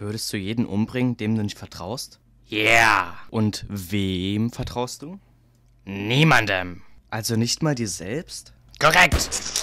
Würdest du jeden umbringen, dem du nicht vertraust? Yeah! Und wem vertraust du? Niemandem. Also nicht mal dir selbst? Korrekt!